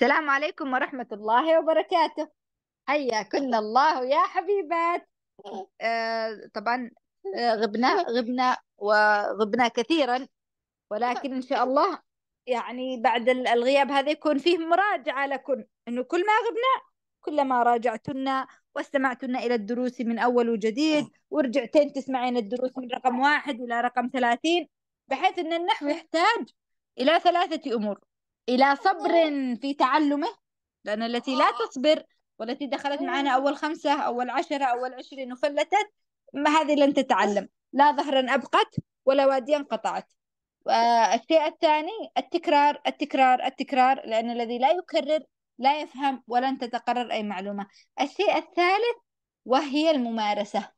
السلام عليكم ورحمة الله وبركاته هيا كنا الله يا حبيبات آه، طبعا آه، غبنا غبنا وغبنا كثيرا ولكن إن شاء الله يعني بعد الغياب هذا يكون فيه مراجعة لكم أنه كل ما غبنا كلما راجعتنا واستمعتنا إلى الدروس من أول وجديد ورجعتين تسمعين الدروس من رقم واحد إلى رقم ثلاثين بحيث أن النحو يحتاج إلى ثلاثة أمور إلى صبر في تعلمه لأن التي لا آه. تصبر والتي دخلت معنا آه. أول خمسة أول عشرة أول عشرين وفلتت ما هذه لن تتعلم لا ظهرا أبقت ولا واديا قطعت الشيء الثاني التكرار التكرار التكرار لأن الذي لا يكرر لا يفهم ولن تتقرر أي معلومة الشيء الثالث وهي الممارسة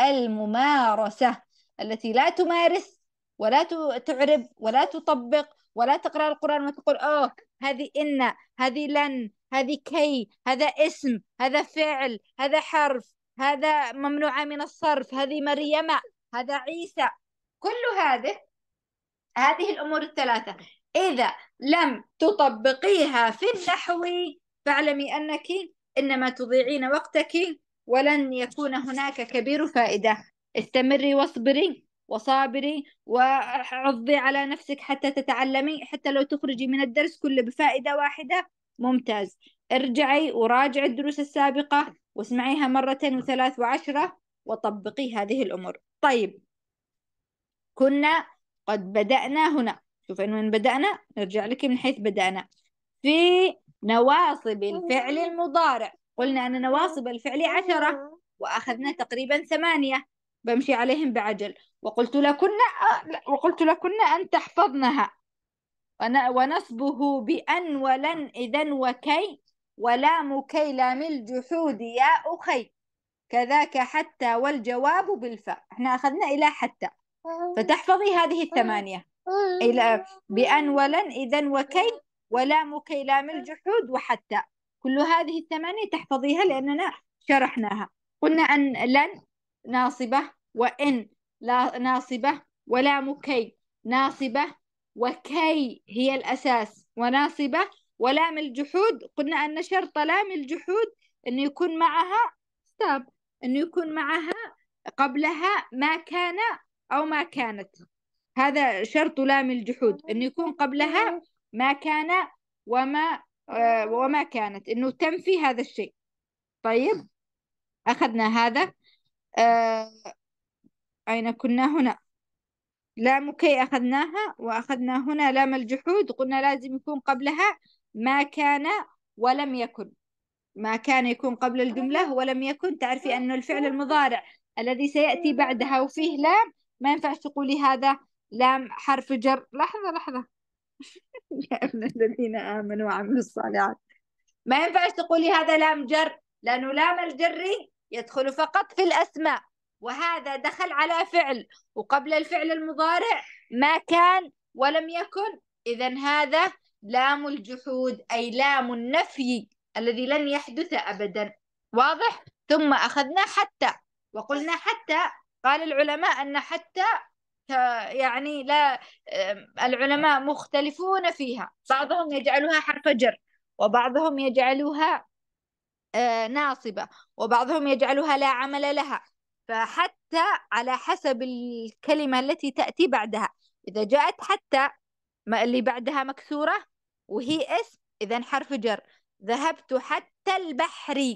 الممارسة التي لا تمارس ولا تعرب ولا تطبق ولا تقرأ القرآن وتقول أوه هذه إن هذه لن هذه كي هذا اسم هذا فعل هذا حرف هذا ممنوع من الصرف هذه مريم هذا عيسى كل هذه هذه الأمور الثلاثة إذا لم تطبقيها في النحو فاعلمي أنك إنما تضيعين وقتك ولن يكون هناك كبير فائدة استمري واصبري وصابري وعضي على نفسك حتى تتعلمي حتى لو تخرجي من الدرس كله بفائدة واحدة ممتاز ارجعي وراجعي الدروس السابقة واسمعيها مرتين وثلاث وعشرة وطبقي هذه الأمور طيب كنا قد بدأنا هنا شوف إن وين بدأنا نرجع لك من حيث بدأنا في نواصب الفعل المضارع قلنا أن نواصب الفعل عشرة وأخذنا تقريبا ثمانية بمشي عليهم بعجل وقلت لكن وقلت لكن أن تحفظنها ونصبه بأن ولن إذا وكي ولام كي لام الجحود يا أخي كذاك حتى والجواب بالفاء احنا أخذنا إلى حتى فتحفظي هذه الثمانية إلى بأن ولن إذا وكي ولام كي لام الجحود وحتى كل هذه الثمانية تحفظيها لأننا شرحناها قلنا أن لن ناصبة وإن لا ناصبة ولا مكي ناصبة وكي هي الأساس وناصبة ولام الجحود قلنا أن شرط لام الجحود أنه يكون معها ستاب أنه يكون معها قبلها ما كان أو ما كانت هذا شرط لام الجحود أنه يكون قبلها ما كان وما آه، وما كانت أنه تنفي هذا الشيء طيب أخذنا هذا آه، أين كنا هنا لام كي أخذناها وأخذنا هنا لام الجحود قلنا لازم يكون قبلها ما كان ولم يكن ما كان يكون قبل الجملة ولم يكن تعرفي أن الفعل المضارع الذي سيأتي بعدها وفيه لام ما ينفعش تقولي هذا لام حرف جر لحظة لحظة يا ابن الذين آمنوا وعملوا الصالحات ما ينفعش تقولي هذا لام جر لأنه لام الجر يدخل فقط في الأسماء وهذا دخل على فعل وقبل الفعل المضارع ما كان ولم يكن إذا هذا لام الجحود أي لام النفي الذي لن يحدث أبدا واضح ثم أخذنا حتى وقلنا حتى قال العلماء أن حتى آه، يعني لا العلماء مختلفون فيها بعضهم يجعلها حرف جر وبعضهم يجعلوها آه، ناصبة وبعضهم يجعلها لا عمل لها فحتى على حسب الكلمة التي تأتي بعدها إذا جاءت حتى ما اللي بعدها مكسورة وهي اسم إذا حرف جر ذهبت حتى البحر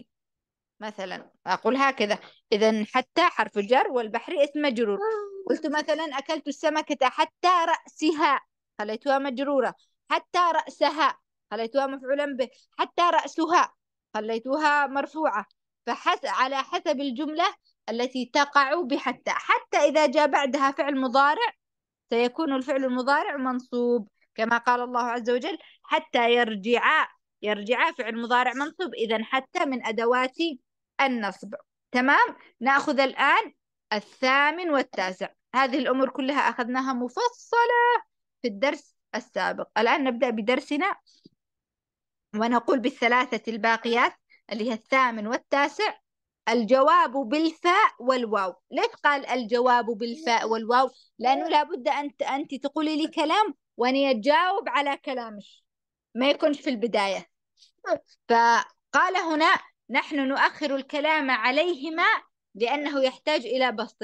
مثلا أقول هكذا إذا حتى حرف جر والبحر اسم مجرور قلت مثلا أكلت السمكة حتى رأسها خليتها مجرورة حتى رأسها خليتها مفعولا به حتى رأسها خليتوها مرفوعة فحس على حسب الجملة التي تقع بحتى حتى إذا جاء بعدها فعل مضارع سيكون الفعل المضارع منصوب كما قال الله عز وجل حتى يرجع يرجع فعل مضارع منصوب إذا حتى من أدوات النصب تمام نأخذ الآن الثامن والتاسع هذه الأمور كلها أخذناها مفصلة في الدرس السابق الآن نبدأ بدرسنا ونقول بالثلاثة الباقيات اللي هي الثامن والتاسع الجواب بالفاء والواو ليش قال الجواب بالفاء والواو لأنه لابد أن أنت تقولي لي كلام وأني أجاوب على كلامك ما يكونش في البداية فقال هنا نحن نؤخر الكلام عليهما لأنه يحتاج إلى بسط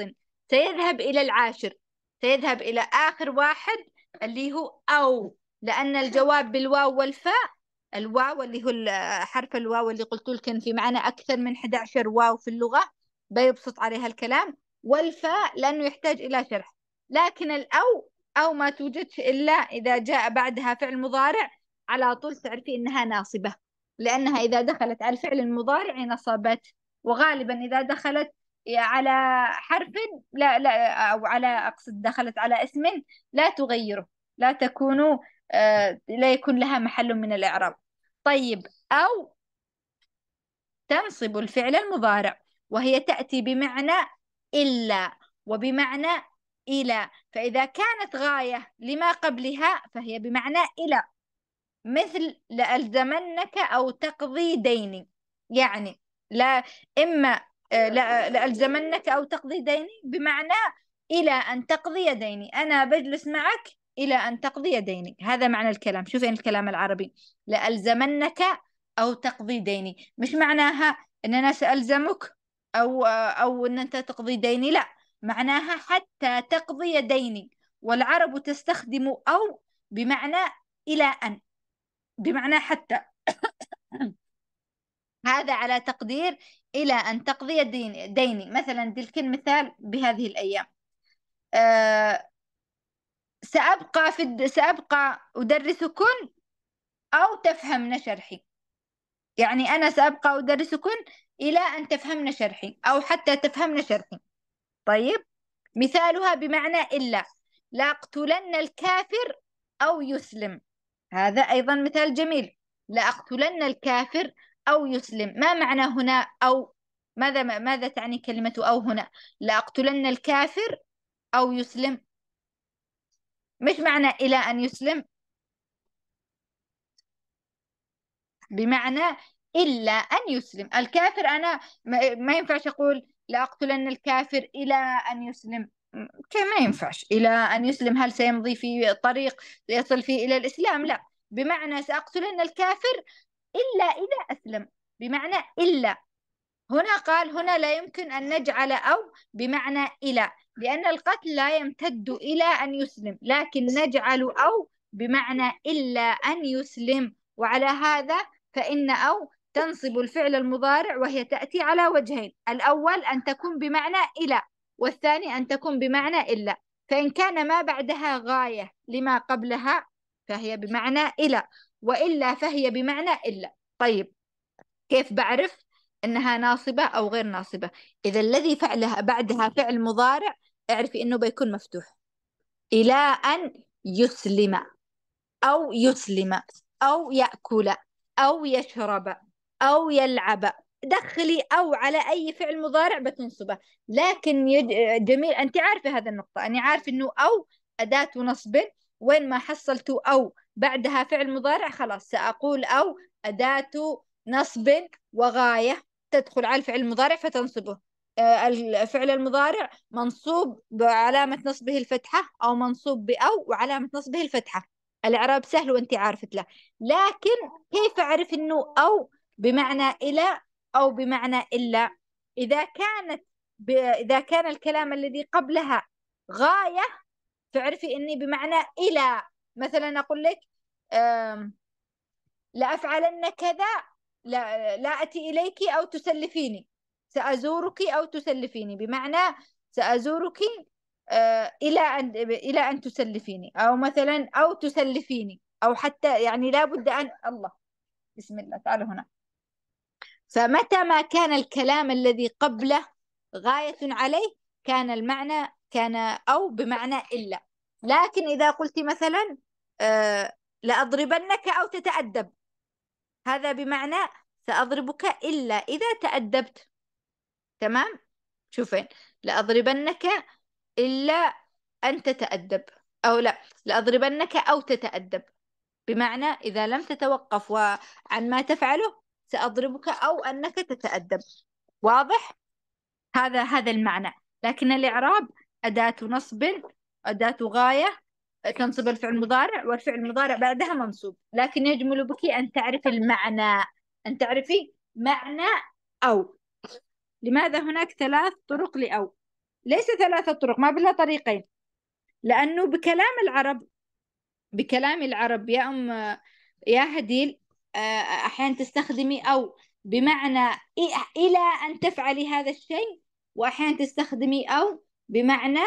سيذهب إلى العاشر سيذهب إلى آخر واحد اللي هو أو لأن الجواب بالواو والفاء الواو اللي هو حرف الواو اللي قلت لكم في معنى أكثر من 11 واو في اللغة بيبسط عليها الكلام والفاء لأنه يحتاج إلى شرح لكن الأو أو ما توجدش إلا إذا جاء بعدها فعل مضارع على طول تعرفي إنها ناصبة لأنها إذا دخلت على الفعل المضارع نصبت وغالبا إذا دخلت على حرف لا لا أو على أقصد دخلت على اسم لا تغيره لا تكون آه، لا يكون لها محل من الإعراب طيب أو تنصب الفعل المضارع وهي تأتي بمعنى إلا وبمعنى إلى فإذا كانت غاية لما قبلها فهي بمعنى إلى مثل لألزمنك أو تقضي ديني يعني لا إما آه، لألزمنك أو تقضي ديني بمعنى إلى أن تقضي ديني أنا بجلس معك إلى أن تقضي ديني هذا معنى الكلام شوفين الكلام العربي لألزمنك أو تقضي ديني مش معناها أن أنا سألزمك أو أو أن أنت تقضي ديني لا معناها حتى تقضي ديني والعرب تستخدم أو بمعنى إلى أن بمعنى حتى هذا على تقدير إلى أن تقضي ديني مثلا تلك المثال بهذه الأيام آه سأبقى في الد... سأبقى أدرسكن أو تفهمن شرحي يعني أنا سأبقى أدرسكن إلى أن تفهمن شرحي أو حتى تفهمن شرحي طيب مثالها بمعنى إلا لأقتلن الكافر أو يسلم هذا أيضا مثال جميل لأقتلن الكافر أو يسلم ما معنى هنا أو ماذا ماذا تعني كلمة أو هنا لأقتلن الكافر أو يسلم مش معنى إلى أن يسلم بمعنى إلا أن يسلم الكافر أنا ما ينفعش أقول لأقتلن الكافر إلى أن يسلم ما ينفعش إلى أن يسلم هل سيمضي في طريق يصل فيه إلى الإسلام لا بمعنى سأقتلن الكافر إلا إذا أسلم بمعنى إلا هنا قال هنا لا يمكن أن نجعل أو بمعنى إلى لأن القتل لا يمتد إلى أن يسلم لكن نجعل أو بمعنى إلا أن يسلم وعلى هذا فإن أو تنصب الفعل المضارع وهي تأتي على وجهين الأول أن تكون بمعنى إلى والثاني أن تكون بمعنى إلا فإن كان ما بعدها غاية لما قبلها فهي بمعنى إلى وإلا فهي بمعنى إلا طيب كيف بعرف أنها ناصبة أو غير ناصبة إذا الذي فعلها بعدها فعل مضارع اعرفي أنه بيكون مفتوح إلى أن يسلم أو يسلم أو يأكل أو يشرب أو يلعب دخلي أو على أي فعل مضارع بتنصبه لكن يج... جميل أنت عارفة هذا النقطة أنا عارفة أنه أو أداة نصب وين ما حصلت أو بعدها فعل مضارع خلاص سأقول أو أداة نصب وغاية تدخل على الفعل المضارع فتنصبه آه، الفعل المضارع منصوب بعلامة نصبه الفتحة أو منصوب بأو وعلامة نصبه الفتحة الإعراب سهل وأنت عارفة له لكن كيف أعرف أنه أو بمعنى إلى أو بمعنى إلا إذا كانت ب... إذا كان الكلام الذي قبلها غاية تعرفي أني بمعنى إلى مثلا أقول لك أم... لأفعلن كذا لا, لا أتي إليك أو تسلفيني سأزورك أو تسلفيني بمعنى سأزورك آه، إلى أن إلى أن تسلفيني أو مثلا أو تسلفيني أو حتى يعني لابد أن الله بسم الله تعالى هنا فمتى ما كان الكلام الذي قبله غاية عليه كان المعنى كان أو بمعنى إلا لكن إذا قلت مثلا آه، لأضربنك أو تتأدب هذا بمعنى سأضربك إلا إذا تأدبت تمام شوفين لأضربنك إلا أن تتأدب أو لا لأضربنك أو تتأدب بمعنى إذا لم تتوقف عن ما تفعله سأضربك أو أنك تتأدب واضح؟ هذا هذا المعنى لكن الإعراب أداة نصب أداة غاية تنصب الفعل المضارع والفعل المضارع بعدها منصوب لكن يجمل بك أن تعرفي المعنى أن تعرفي معنى أو لماذا هناك ثلاث طرق لأو ليس ثلاثة طرق ما بلا طريقين لأنه بكلام العرب بكلام العرب يا أم يا هديل آه، أحيانا تستخدمي أو بمعنى إلى أن تفعلي هذا الشيء وأحيانا تستخدمي أو بمعنى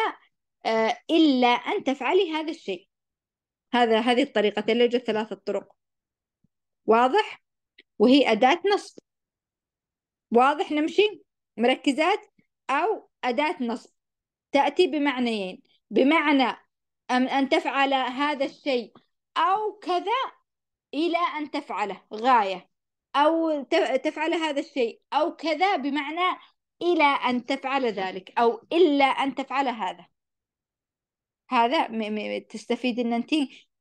آه، إلا أن تفعلي هذا الشيء هذا هذه الطريقة لوجد ثلاثة طرق واضح وهي أداة نصب واضح نمشي مركزات أو أداة نصب تأتي بمعنيين بمعنى أن تفعل هذا الشيء أو كذا إلى أن تفعله غاية أو تفعل هذا الشيء أو كذا بمعنى إلى أن تفعل ذلك أو إلا أن تفعل هذا هذا تستفيد ان انت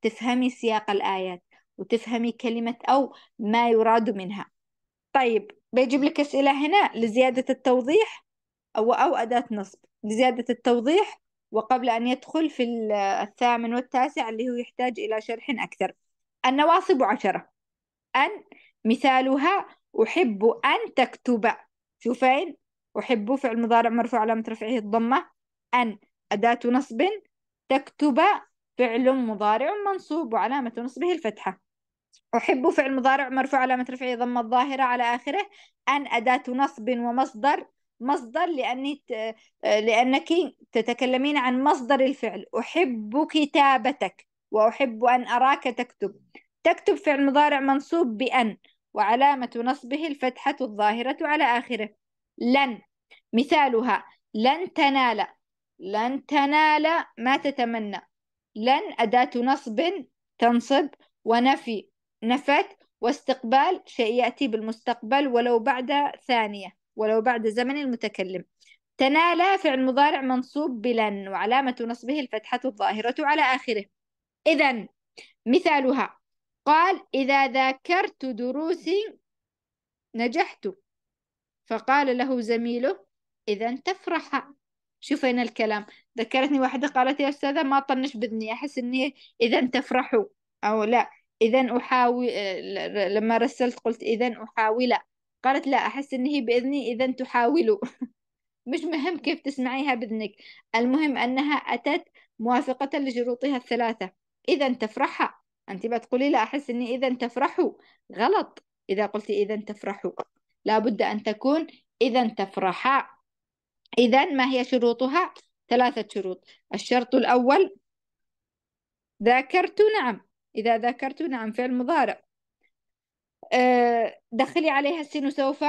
تفهمي سياق الايات وتفهمي كلمه او ما يراد منها طيب بيجيب لك اسئله هنا لزياده التوضيح او او اداه نصب لزياده التوضيح وقبل ان يدخل في الثامن والتاسع اللي هو يحتاج الى شرح اكثر النواصب عشره ان مثالها احب ان تكتب شوفين أحب فعل مضارع مرفوع علامة رفعه الضمة أن أداة نصب تكتب فعل مضارع منصوب وعلامة نصبه الفتحة أحب فعل مضارع مرفوع علامة رفعه ضم الظاهرة على آخره أن أداة نصب ومصدر مصدر لأني ت... لأنك تتكلمين عن مصدر الفعل أحب كتابتك وأحب أن أراك تكتب تكتب فعل مضارع منصوب بأن وعلامة نصبه الفتحة الظاهرة على آخره لن مثالها لن تنال لن تنال ما تتمنى لن أداة نصب تنصب ونفي نفت واستقبال شيء يأتي بالمستقبل ولو بعد ثانية ولو بعد زمن المتكلم تنال فعل مضارع منصوب بلن وعلامة نصبه الفتحة الظاهرة على آخره إذا مثالها قال إذا ذاكرت دروسي نجحت فقال له زميله إذا تفرح شوفي هنا الكلام ذكرتني واحدة قالت يا أستاذة ما طنش بذني أحس أني إذا تفرحوا أو لا إذا أحاول آه، لما رسلت قلت إذا أحاول قالت لا أحس أنه بإذني إذا تحاولوا مش مهم كيف تسمعيها بإذنك المهم أنها أتت موافقة لشروطها الثلاثة إذا تفرحها أنت بتقولي لا أحس أني إذا تفرحوا غلط إذا قلت إذا تفرحوا لابد أن تكون إذا تفرحا إذا ما هي شروطها؟ ثلاثة شروط الشرط الأول ذاكرت نعم إذا ذاكرت نعم فعل مضارع آه، دخلي عليها السين سوف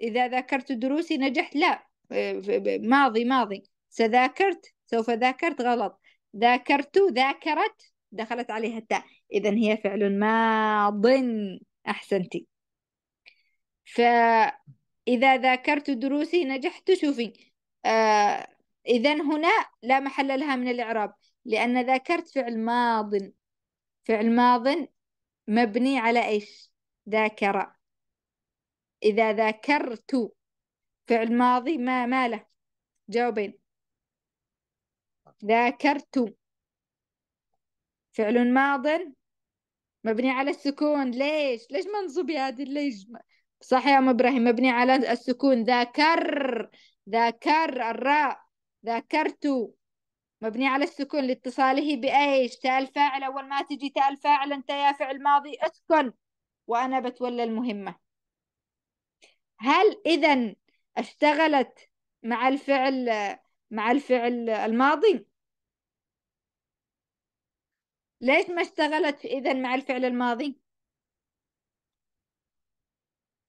إذا ذاكرت دروسي نجحت لا آه، ماضي ماضي سذاكرت سوف ذاكرت غلط ذاكرت ذاكرت دخلت عليها التاء إذا هي فعل ماض أحسنتي ف إذا ذاكرت دروسي نجحت شوفي آه إذا هنا لا محل لها من الإعراب لأن ذاكرت فعل ماض فعل ماض مبني على إيش ذاكر إذا ذاكرت فعل ماضي ما ما له جاوبين ذاكرت فعل ماض مبني على السكون ليش ليش منصوب يا عادل ليش صح يا أم إبراهيم مبني على السكون ذكر ذكر الراء ذكرت مبني على السكون لاتصاله بأيش تاء الفاعل أول ما تجي تاء الفاعل أنت يا فعل ماضي اسكن وأنا بتولى المهمة هل إذا اشتغلت مع الفعل مع الفعل الماضي ليش ما اشتغلت إذا مع الفعل الماضي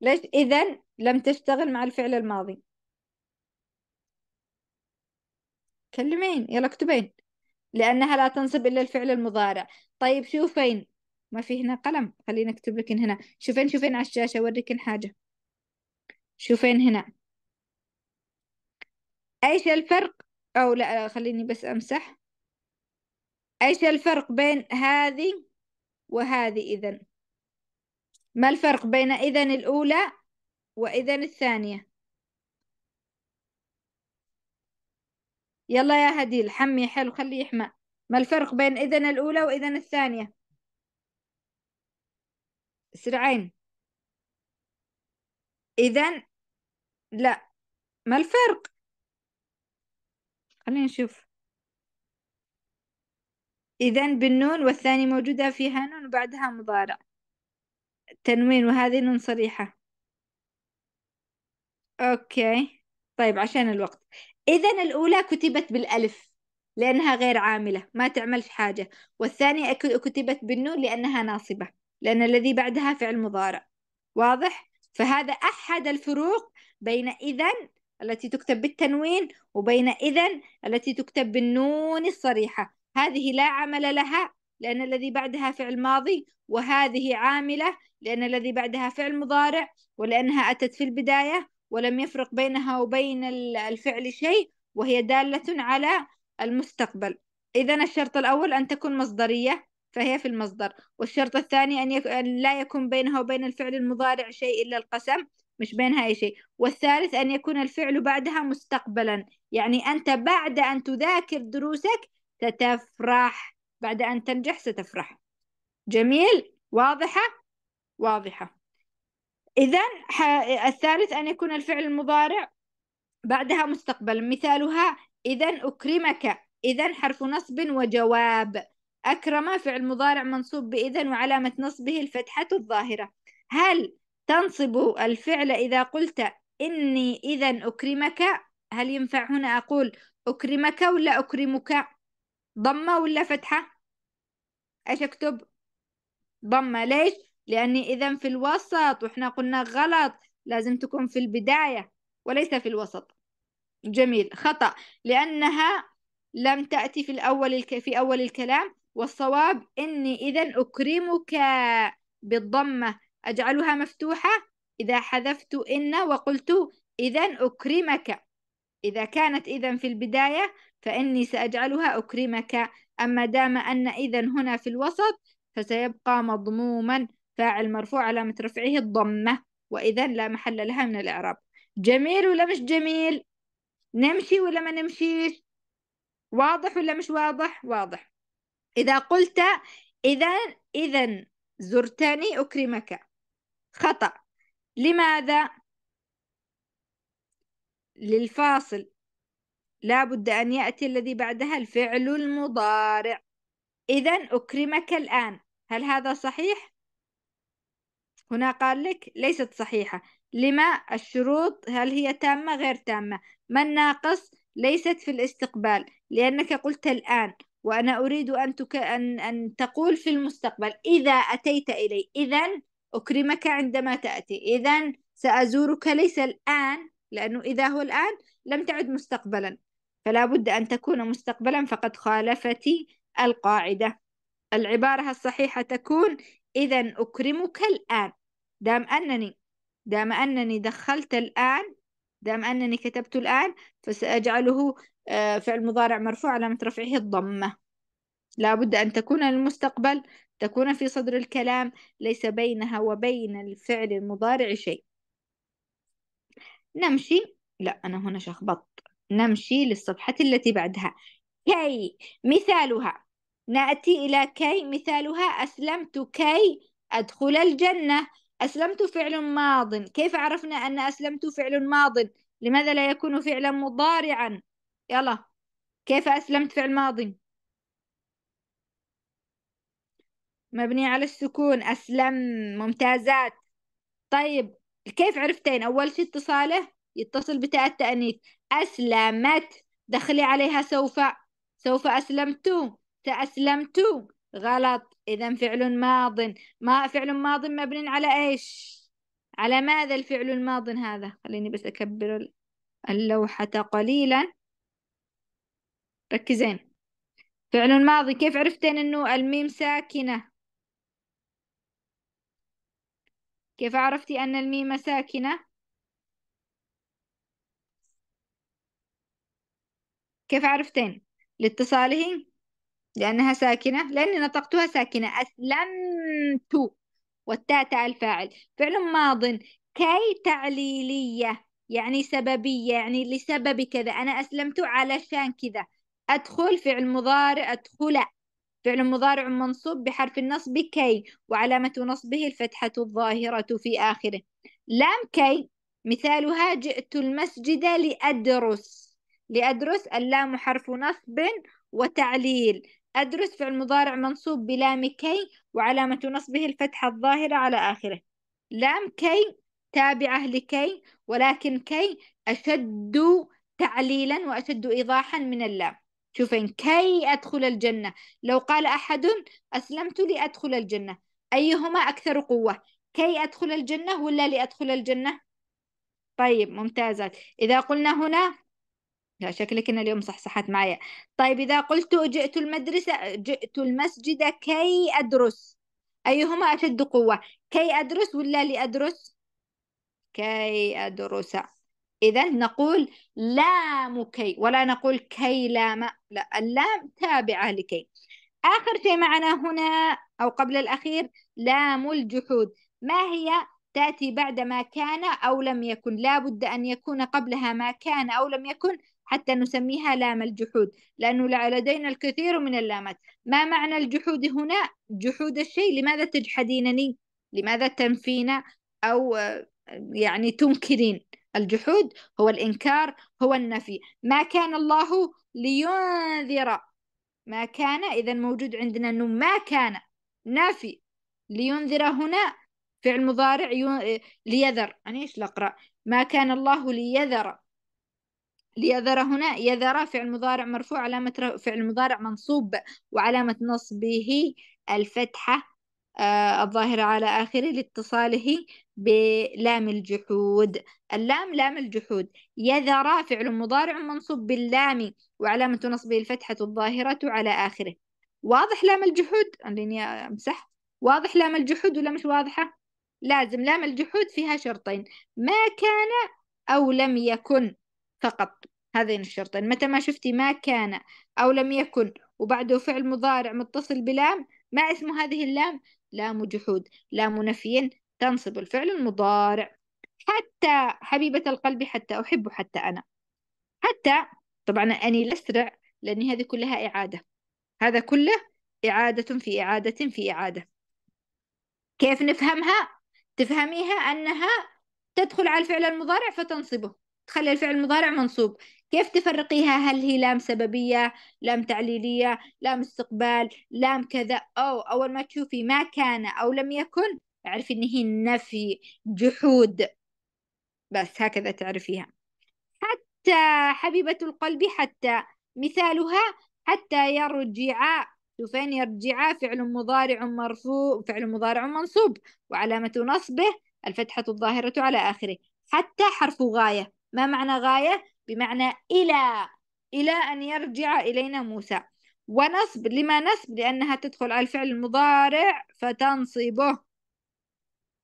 ليش إذا لم تشتغل مع الفعل الماضي كلمين يلا اكتبين لأنها لا تنصب إلا الفعل المضارع طيب شوفين ما في هنا قلم خليني أكتب لك هنا شوفين شوفين على الشاشة أوريك حاجة شوفين هنا ايش الفرق او لا خليني بس امسح ايش الفرق بين هذه وهذه اذا ما الفرق بين إذا الأولى وإذا الثانية يلا يا هديل حمي حلو خليه يحمى ما الفرق بين إذا الأولى وإذا الثانية سرعين إذا لا ما الفرق خلينا نشوف إذا بالنون والثاني موجودة فيها نون وبعدها مضارع تنوين وهذه نون صريحة أوكي طيب عشان الوقت إذا الأولى كتبت بالألف لأنها غير عاملة ما تعملش حاجة والثانية كتبت بالنون لأنها ناصبة لأن الذي بعدها فعل مضارع واضح؟ فهذا أحد الفروق بين إذا التي تكتب بالتنوين وبين إذا التي تكتب بالنون الصريحة هذه لا عمل لها لأن الذي بعدها فعل ماضي وهذه عاملة لأن الذي بعدها فعل مضارع ولأنها أتت في البداية ولم يفرق بينها وبين الفعل شيء وهي دالة على المستقبل إذا الشرط الأول أن تكون مصدرية فهي في المصدر والشرط الثاني أن, يك... أن لا يكون بينها وبين الفعل المضارع شيء إلا القسم مش بينها أي شيء والثالث أن يكون الفعل بعدها مستقبلا يعني أنت بعد أن تذاكر دروسك ستفرح بعد أن تنجح ستفرح جميل واضحة واضحة إذا الثالث أن يكون الفعل المضارع بعدها مستقبل مثالها إذا أكرمك إذا حرف نصب وجواب أكرم فعل مضارع منصوب بإذا وعلامة نصبه الفتحة الظاهرة هل تنصب الفعل إذا قلت إني إذا أكرمك هل ينفع هنا أقول أكرمك ولا أكرمك ضمة ولا فتحة ايش اكتب ضمة ليش لاني اذا في الوسط واحنا قلنا غلط لازم تكون في البداية وليس في الوسط جميل خطأ لأنها لم تأتي في الأول الك... في أول الكلام والصواب إني إذا أكرمك بالضمة أجعلها مفتوحة إذا حذفت إن وقلت إذا أكرمك إذا كانت إذا في البداية فإني سأجعلها أكرمك أما دام أن إذا هنا في الوسط فسيبقى مضموما فاعل مرفوع علامة رفعه الضمة وإذا لا محل لها من الإعراب جميل ولا مش جميل نمشي ولا ما نمشيش واضح ولا مش واضح واضح إذا قلت إذا إذا زرتني أكرمك خطأ لماذا للفاصل لا بد أن يأتي الذي بعدها الفعل المضارع إذا أكرمك الآن هل هذا صحيح؟ هنا قال لك ليست صحيحة لما الشروط هل هي تامة غير تامة ما الناقص ليست في الاستقبال لأنك قلت الآن وأنا أريد أن, تك... أن... أن تقول في المستقبل إذا أتيت إلي إذا أكرمك عندما تأتي إذا سأزورك ليس الآن لأنه إذا هو الآن لم تعد مستقبلا فلا بد أن تكون مستقبلا فقد خالفت القاعدة العبارة الصحيحة تكون إذا أكرمك الآن دام أنني دام أنني دخلت الآن دام أنني كتبت الآن فسأجعله آه، فعل مضارع مرفوع علامة رفعه الضمة لابد أن تكون المستقبل تكون في صدر الكلام ليس بينها وبين الفعل المضارع شيء نمشي لا أنا هنا شخبطت نمشي للصفحة التي بعدها كي مثالها نأتي إلى كي مثالها أسلمت كي أدخل الجنة أسلمت فعل ماض كيف عرفنا أن أسلمت فعل ماض لماذا لا يكون فعلا مضارعا يلا كيف أسلمت فعل ماض مبني على السكون أسلم ممتازات طيب كيف عرفتين أول شيء اتصاله يتصل بتاع التأنيث أسلمت دخلي عليها سوف سوف أسلمت تأسلمت غلط إذا فعل ماض ما فعل ماض مبني على إيش على ماذا الفعل الماض هذا خليني بس أكبر اللوحة قليلا ركزين فعل ماضي كيف عرفتين إنه الميم ساكنة كيف عرفتي أن الميم ساكنة كيف عرفتين لاتصاله لأنها ساكنة لأني نطقتها ساكنة أسلمت والتاء تاء الفاعل فعل ماض كي تعليلية يعني سببية يعني لسبب كذا أنا أسلمت علشان كذا أدخل فعل مضارع أدخل فعل مضارع منصوب بحرف النصب كي وعلامة نصبه الفتحة الظاهرة في آخره لام كي مثالها جئت المسجد لأدرس لأدرس اللام حرف نصب وتعليل أدرس فعل مضارع منصوب بلام كي وعلامة نصبه الفتحة الظاهرة على آخره لام كي تابعة لكي ولكن كي أشد تعليلا وأشد إيضاحا من اللام شوفين كي أدخل الجنة لو قال أحد أسلمت لأدخل الجنة أيهما أكثر قوة كي أدخل الجنة ولا لأدخل الجنة طيب ممتازات إذا قلنا هنا لا شكلك إن اليوم صحصحت معي طيب إذا قلت جئت المدرسة جئت المسجد كي أدرس أيهما أشد قوة كي أدرس ولا لأدرس كي أدرس إذا نقول لام كي ولا نقول كي لام لا اللام تابعة لكي آخر شيء معنا هنا أو قبل الأخير لام الجحود ما هي تأتي بعد ما كان أو لم يكن لا بد أن يكون قبلها ما كان أو لم يكن حتى نسميها لام الجحود لأنه لدينا الكثير من اللامات ما معنى الجحود هنا جحود الشيء لماذا تجحدينني لماذا تنفين أو آه، يعني تنكرين الجحود هو الإنكار هو النفي ما كان الله لينذر ما كان إذا موجود عندنا أنه ما كان نفي لينذر هنا فعل مضارع آه، ليذر أنا إيش لأقرأ ما كان الله ليذر ليذر هنا يذر فعل مضارع مرفوع علامة فعل مضارع منصوب وعلامة نصبه الفتحة آه، الظاهرة على آخره لاتصاله بلام الجحود اللام لام الجحود يذر فعل مضارع منصوب باللام وعلامة نصبه الفتحة الظاهرة على آخره واضح لام الجحود خليني أمسح واضح لام الجحود ولا مش واضحة لازم لام الجحود فيها شرطين ما كان أو لم يكن فقط هذين الشرطين متى ما شفتي ما كان أو لم يكن وبعده فعل مضارع متصل بلام ما اسم هذه اللام لام جحود لام نفي تنصب الفعل المضارع حتى حبيبة القلب حتى أحب حتى أنا حتى طبعا أني لأسرع لأن هذه كلها إعادة هذا كله إعادة في إعادة في إعادة كيف نفهمها؟ تفهميها أنها تدخل على الفعل المضارع فتنصبه تخلي الفعل المضارع منصوب كيف تفرقيها هل هي لام سببية لام تعليلية لام استقبال لام كذا أو أول ما تشوفي ما كان أو لم يكن اعرفي إن هي نفي جحود بس هكذا تعرفيها حتى حبيبة القلب حتى مثالها حتى يرجع شوفين يرجع فعل مضارع مرفوع فعل مضارع منصوب وعلامة نصبه الفتحة الظاهرة على آخره حتى حرف غاية ما معنى غاية؟ بمعنى إلى إلى أن يرجع إلينا موسى ونصب لما نصب لأنها تدخل على الفعل المضارع فتنصبه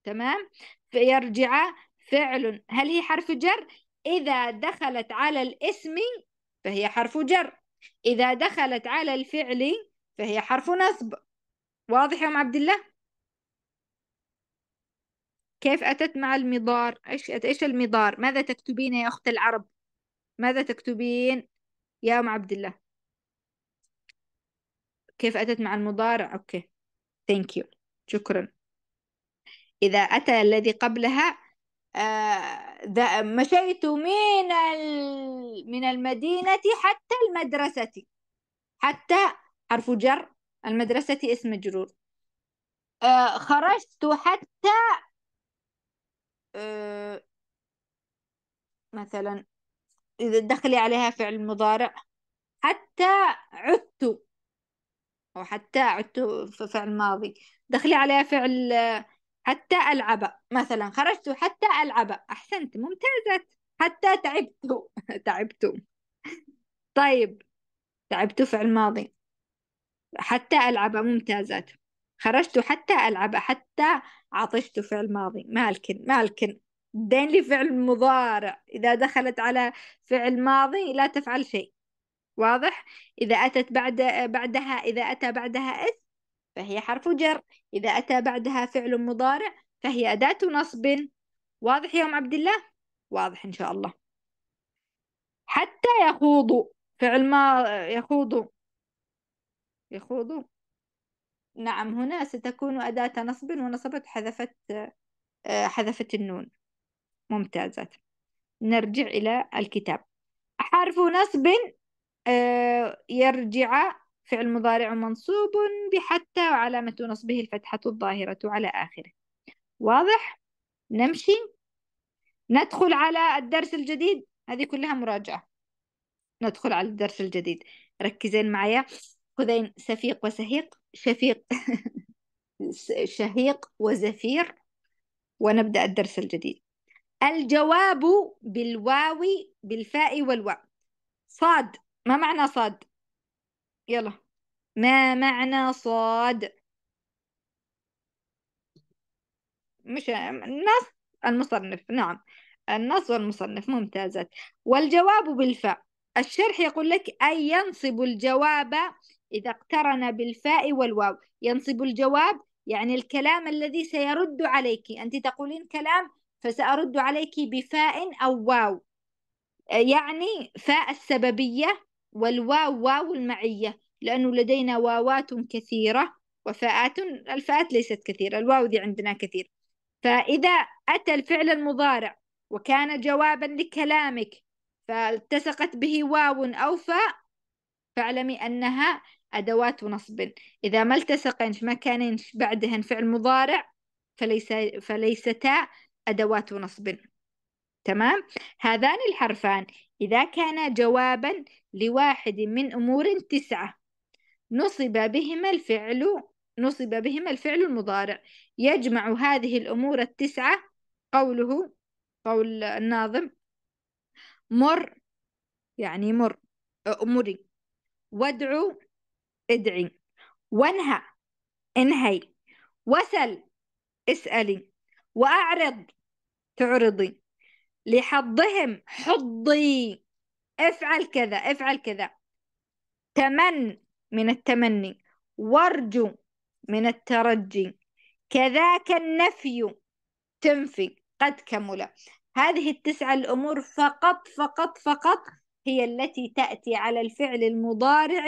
تمام فيرجع فعل هل هي حرف جر إذا دخلت على الاسم فهي حرف جر إذا دخلت على الفعل فهي حرف نصب واضح يا أم عبد الله كيف أتت مع المضار إيش إيش المضار ماذا تكتبين يا أخت العرب ماذا تكتبين يا أم عبد الله كيف أتت مع المضارع أوكي thank you شكرا إذا أتى الذي قبلها آه مشيت من من المدينة حتى المدرسة حتى حرف جر المدرسة اسم مجرور آه خرجت حتى آه، مثلا إذا دخلي عليها فعل مضارع حتى عدت أو حتى عدت فعل ماضي دخلي عليها فعل آه، حتى ألعب مثلا خرجت حتى ألعب أحسنت ممتازة حتى تعبت تعبت طيب تعبت فعل ماضي حتى ألعب ممتازات خرجت حتى ألعب حتى عطشت فعل ماضي مالكن مالكن دين لي فعل مضارع إذا دخلت على فعل ماضي لا تفعل شيء واضح إذا أتت بعد بعدها إذا أتى بعدها إث فهي حرف جر إذا أتى بعدها فعل مضارع فهي أداة نصب واضح يا أم عبد الله واضح إن شاء الله حتى يخوضوا فعل ما يخوضوا يخوضوا نعم هنا ستكون أداة نصب ونصبت حذفت آه، حذفت النون ممتازة نرجع إلى الكتاب حرف نصب آه، يرجع فعل مضارع منصوب بحتى وعلامة نصبه الفتحة الظاهرة على آخره واضح؟ نمشي ندخل على الدرس الجديد هذه كلها مراجعة ندخل على الدرس الجديد ركزين معايا خذين سفيق وسهيق شفيق شهيق وزفير ونبدأ الدرس الجديد الجواب بالواو بالفاء والواو صاد ما معنى صاد يلا ما معنى صاد مش النص المصنف نعم النص والمصنف ممتازات والجواب بالفاء الشرح يقول لك أي ينصب الجواب إذا اقترن بالفاء والواو ينصب الجواب يعني الكلام الذي سيرد عليك أنت تقولين كلام فسأرد عليك بفاء أو واو يعني فاء السببية والواو واو المعية لأنه لدينا واوات كثيرة وفاءات الفاءات ليست كثيرة الواو دي عندنا كثير فإذا أتى الفعل المضارع وكان جوابا لكلامك فالتصقت به واو أو فاء فاعلمي أنها أدوات نصب إذا ما التصقن في مكانين بعدهن فعل مضارع فليس فليستا أدوات نصب تمام هذان الحرفان إذا كانا جوابا لواحد من أمور تسعة نصب بهما الفعل نصب بهما الفعل المضارع يجمع هذه الأمور التسعة قوله قول الناظم مر يعني مر أمري وادعو ادعي وانهى انهي وسل اسألي وأعرض تعرضي لحظهم حضي افعل كذا افعل كذا تمن من التمني وارجو من الترجي كذاك النفي تنفي قد كمل هذه التسعة الأمور فقط فقط فقط هي التي تأتي على الفعل المضارع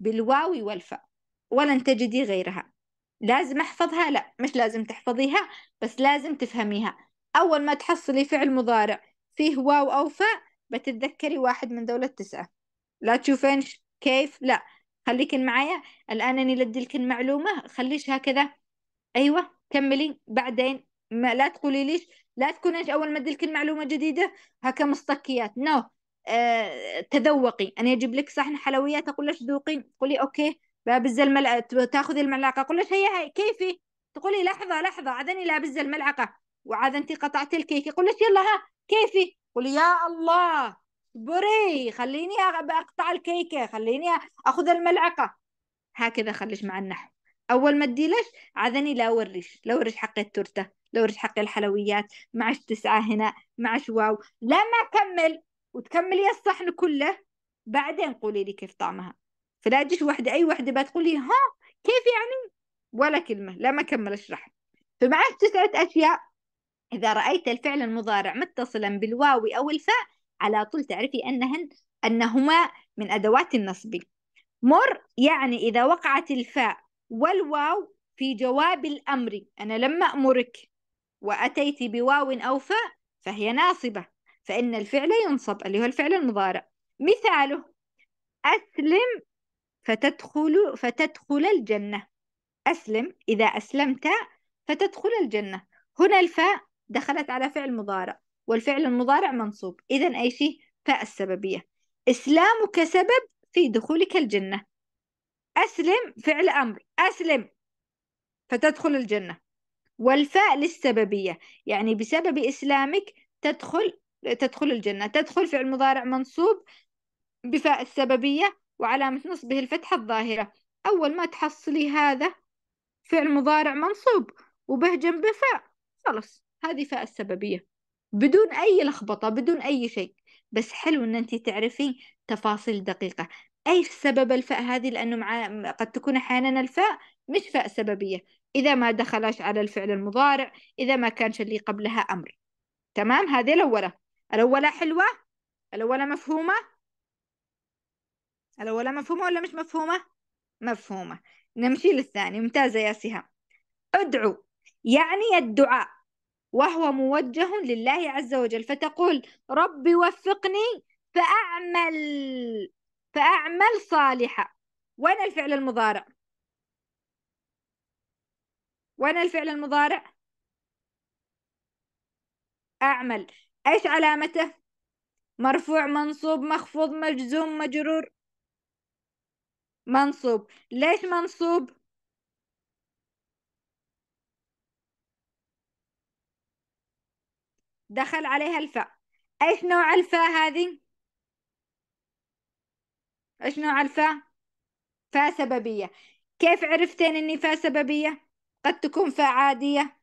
بالواو والفاء ولن تجدي غيرها لازم أحفظها لا مش لازم تحفظيها بس لازم تفهميها أول ما تحصلي فعل مضارع فيه واو أو فاء بتتذكري واحد من دولة التسعة لا تشوفين كيف لا خليكن معايا الآن اني لدي لك المعلومة خليش هكذا أيوة كملي بعدين ما لا تقولي ليش لا تكونيش أول ما لك المعلومة جديدة هكا مصطكيات نو no. آه، تذوقي انا اجيب لك صحن حلويات اقول لك ذوقي تقولي اوكي بابز الملعقه تاخذي الملعقه اقول لك هي كيفي تقولي لحظه لحظه عذني لابز الملعقه وعاد انت قطعت الكيك اقول لك يلا ها كيفي قولي يا الله اصبري خليني اقطع الكيكه خليني اخذ الملعقه هكذا خليش مع النحو اول ما تديلش عذني لا اوريش لا اوريش حق التورته لا اوريش حق الحلويات معش تسعه هنا معش واو لا ما كمل وتكملي الصحن كله بعدين قولي لي كيف طعمها فلا تجيش واحدة أي واحدة بتقولي ها كيف يعني ولا كلمة لا ما كمل أشرح فمعك تسعة أشياء إذا رأيت الفعل المضارع متصلا بالواو أو الفاء على طول تعرفي أنهن أنهما من أدوات النصب مر يعني إذا وقعت الفاء والواو في جواب الأمر أنا لما أمرك وأتيت بواو أو فاء فهي ناصبة فإن الفعل ينصب اللي هو الفعل المضارع مثاله أسلم فتدخل فتدخل الجنة أسلم إذا أسلمت فتدخل الجنة هنا الفاء دخلت على فعل مضارع والفعل المضارع منصوب إذا أي شيء فاء السببية إسلامك سبب في دخولك الجنة أسلم فعل أمر أسلم فتدخل الجنة والفاء للسببية يعني بسبب إسلامك تدخل تدخل الجنة تدخل فعل مضارع منصوب بفاء السببية وعلامة نصبه الفتحة الظاهرة أول ما تحصلي هذا فعل مضارع منصوب وبه جنبه فاء خلص هذه فاء السببية بدون أي لخبطة بدون أي شيء بس حلو إن أنت تعرفي تفاصيل دقيقة أي سبب الفاء هذه لأنه مع... قد تكون أحيانا الفاء مش فاء سببية إذا ما دخلاش على الفعل المضارع إذا ما كانش اللي قبلها أمر تمام هذه الأولى الأولى حلوة الأولى مفهومة الأولى مفهومة ولا مش مفهومة مفهومة نمشي للثاني ممتازة يا سهام ادعو يعني الدعاء وهو موجه لله عز وجل فتقول ربي وفقني فأعمل فأعمل صالحا وين الفعل المضارع وين الفعل المضارع أعمل ايش علامته مرفوع منصوب مخفوض مجزوم مجرور منصوب ليش منصوب دخل عليها الفاء ايش نوع الفاء هذه ايش نوع الفاء فاء سببيه كيف عرفتين اني فاء سببيه قد تكون فاء عاديه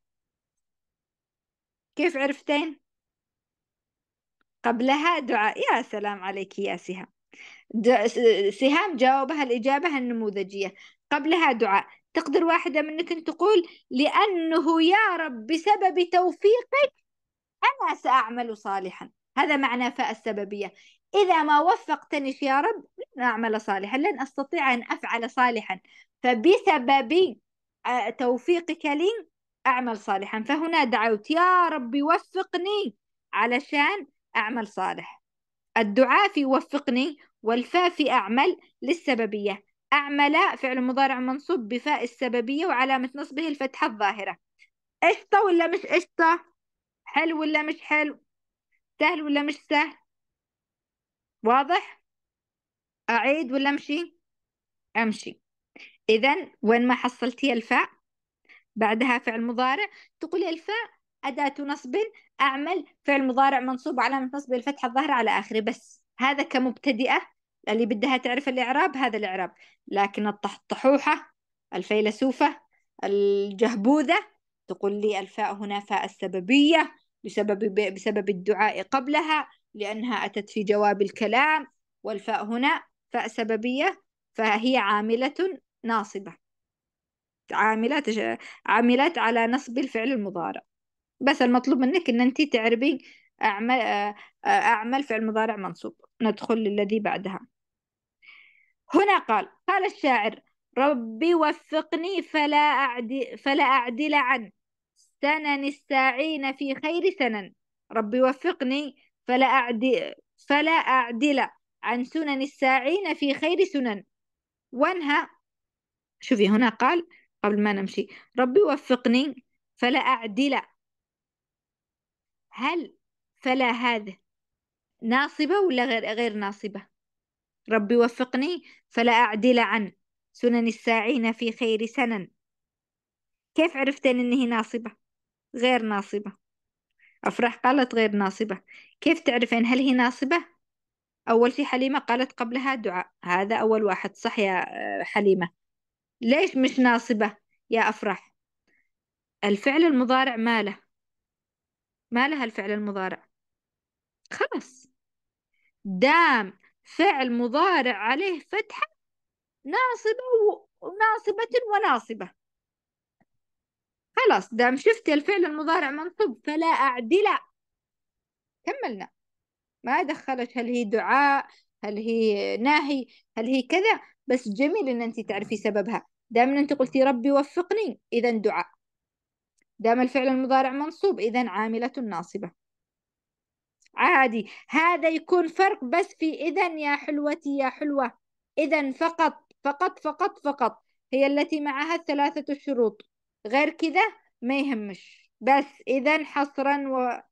كيف عرفتين قبلها دعاء يا سلام عليك يا سهام سهام جاوبها الإجابة النموذجية قبلها دعاء تقدر واحدة منك أن تقول لأنه يا رب بسبب توفيقك أنا سأعمل صالحا هذا معنى فاء السببية إذا ما وفقتني يا رب لن أعمل صالحا لن أستطيع أن أفعل صالحا فبسبب آه، توفيقك لي أعمل صالحا فهنا دعوت يا رب وفقني علشان أعمل صالح الدعاء في وفقني والفاء في أعمل للسببية أعمل فعل مضارع منصوب بفاء السببية وعلامة نصبه الفتحة الظاهرة قشطة ولا مش قشطة حلو ولا مش حلو سهل ولا مش سهل واضح أعيد ولا أمشي أمشي إذا وين ما حصلتي الفاء بعدها فعل مضارع تقولي الفاء أداة نصب أعمل فعل مضارع منصوب وعلامة نصب الفتحة الظاهرة على آخره بس هذا كمبتدئة اللي بدها تعرف الإعراب هذا الإعراب لكن الطحطحوحة الفيلسوفة الجهبوذة تقول لي الفاء هنا فاء السببية بسبب بسبب الدعاء قبلها لأنها أتت في جواب الكلام والفاء هنا فاء سببية فهي عاملة ناصبة عاملات عاملات على نصب الفعل المضارع بس المطلوب منك ان انت تعربي اعمل اعمل فعل مضارع منصوب ندخل للذي بعدها هنا قال قال الشاعر ربي وفقني فلا اعدل فلا أعدل عن سنن الساعين في خير سنن ربي وفقني فلا اعدل فلا أعدل عن سنن الساعين في خير سنن وانهى شوفي هنا قال قبل ما نمشي ربي وفقني فلا أعدل هل فلا هذا ناصبة ولا غير غير ناصبة ربي وفقني فلا أعدل عن سنن الساعين في خير سنن كيف عرفت أن هي ناصبة غير ناصبة أفرح قالت غير ناصبة كيف تعرفين هل هي ناصبة أول شي حليمة قالت قبلها دعاء هذا أول واحد صح يا آه، حليمة ليش مش ناصبة يا أفرح الفعل المضارع ماله ما لها الفعل المضارع خلاص دام فعل مضارع عليه فتحة ناصبة وناصبة وناصبة خلاص دام شفت الفعل المضارع منصوب فلا أعدلة كملنا ما دخلت هل هي دعاء هل هي ناهي هل هي كذا بس جميل ان انت تعرفي سببها دام انت قلتي ربي وفقني اذا دعاء دام الفعل المضارع منصوب إذا عاملة ناصبة عادي هذا يكون فرق بس في إذا يا حلوتي يا حلوة إذا فقط فقط فقط فقط هي التي معها الثلاثة الشروط غير كذا ما يهمش بس إذا حصرا و